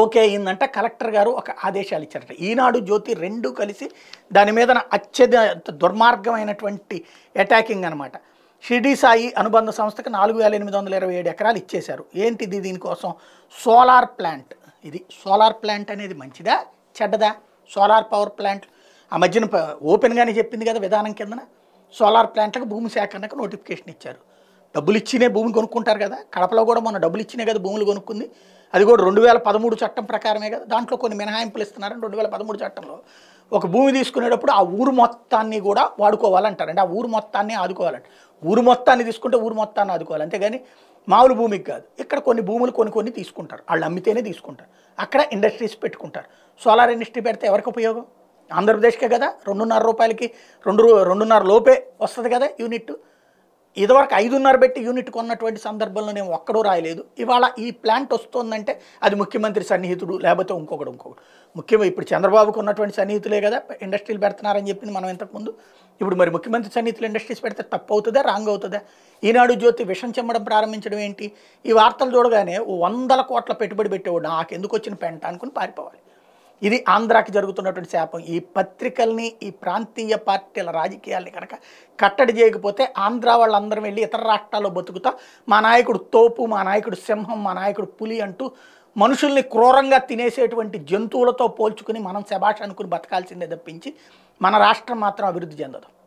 okay అయిందంట collector గారు ఒక ఆదేశాలు ఇచ్చారట ఈనాడు జ్యోతి రెండు కలిసి దాని మీద అత్యధ దుర్మార్గమైనటువంటి అటాకింగ్ అనమాట షిర్డీ సాయి అనుబంధ సంస్థకు నాలుగు వేల ఎనిమిది వందల ఇరవై ఏడు ఎకరాలు ఇచ్చేశారు ఏంటిది దీనికోసం సోలార్ ప్లాంట్ ఇది సోలార్ ప్లాంట్ అనేది మంచిదా చెడ్డదా సోలార్ పవర్ ప్లాంట్ ఆ మధ్యన ఓపెన్గానే చెప్పింది కదా విధానం కిందన సోలార్ ప్లాంట్లకు భూమి సేకరణకు నోటిఫికేషన్ ఇచ్చారు డబ్బులు ఇచ్చినే భూమి కొనుక్కుంటారు కదా కడపలో కూడా మొన్న డబ్బులు ఇచ్చినే కదా భూములు కొనుక్కుంది అది కూడా రెండు వేల పదమూడు చట్టం ప్రకారమే కదా దాంట్లో కొన్ని మినహాయింపులు ఇస్తున్నారని రెండు వేల పదమూడు చట్టంలో ఒక భూమి తీసుకునేటప్పుడు ఆ ఊరు మొత్తాన్ని కూడా వాడుకోవాలంటారండి ఆ ఊరు మొత్తాన్ని ఆదుకోవాలంట ఊరు మొత్తాన్ని తీసుకుంటే ఊరు మొత్తాన్ని ఆదుకోవాలి అంతేగాని మామూలు భూమికి కాదు ఇక్కడ కొన్ని భూములు కొన్ని కొన్ని తీసుకుంటారు వాళ్ళు అమ్మితేనే తీసుకుంటారు అక్కడ ఇండస్ట్రీస్ పెట్టుకుంటారు సోలార్ ఇండస్ట్రీ పెడితే ఎవరికి ఉపయోగం ఆంధ్రప్రదేశ్కే కదా రెండున్నర రూపాయలకి రెండు రెండున్నర లోపే వస్తుంది కదా యూనిట్ ఇదివరకు ఐదున్నర పెట్టి యూనిట్ కొన్నటువంటి సందర్భంలో నేను ఒక్కడూ రాయలేదు ఇవాళ ఈ ప్లాంట్ వస్తుందంటే అది ముఖ్యమంత్రి సన్నిహితుడు లేకపోతే ఇంకొకడు ఇంకొకడు ముఖ్యం ఇప్పుడు చంద్రబాబుకు ఉన్నటువంటి సన్నిహితులే కదా ఇండస్ట్రీలు పెడుతున్నారని చెప్పింది మనం ఇంతకుముందు ఇప్పుడు మరి ముఖ్యమంత్రి సన్నిహితులు ఇండస్ట్రీస్ పెడితే తప్పు అవుతుందా రాంగ్ అవుతుందా ఈనాడు జ్యోతి విషం చెమ్మడం ప్రారంభించడం ఏంటి ఈ వార్తలు చూడగానే వందల కోట్ల పెట్టుబడి పెట్టేవాడు నాకు ఎందుకు వచ్చిన పెంట అనుకుని పారిపోవాలి ఇది ఆంధ్రాకి జరుగుతున్నటువంటి శాపం ఈ పత్రికల్ని ఈ ప్రాంతీయ పార్టీల రాజకీయాల్ని కనుక కట్టడి చేయకపోతే ఆంధ్ర వాళ్ళందరం వెళ్ళి ఇతర రాష్ట్రాల్లో బతుకుతా మా నాయకుడు తోపు మా నాయకుడు సింహం మా నాయకుడు పులి అంటూ మనుషుల్ని క్రూరంగా తినేసేటువంటి జంతువులతో పోల్చుకుని మనం శభాష అనుకుని బతకాల్సిందే తప్పించి మన రాష్ట్రం మాత్రం అభివృద్ధి చెందదు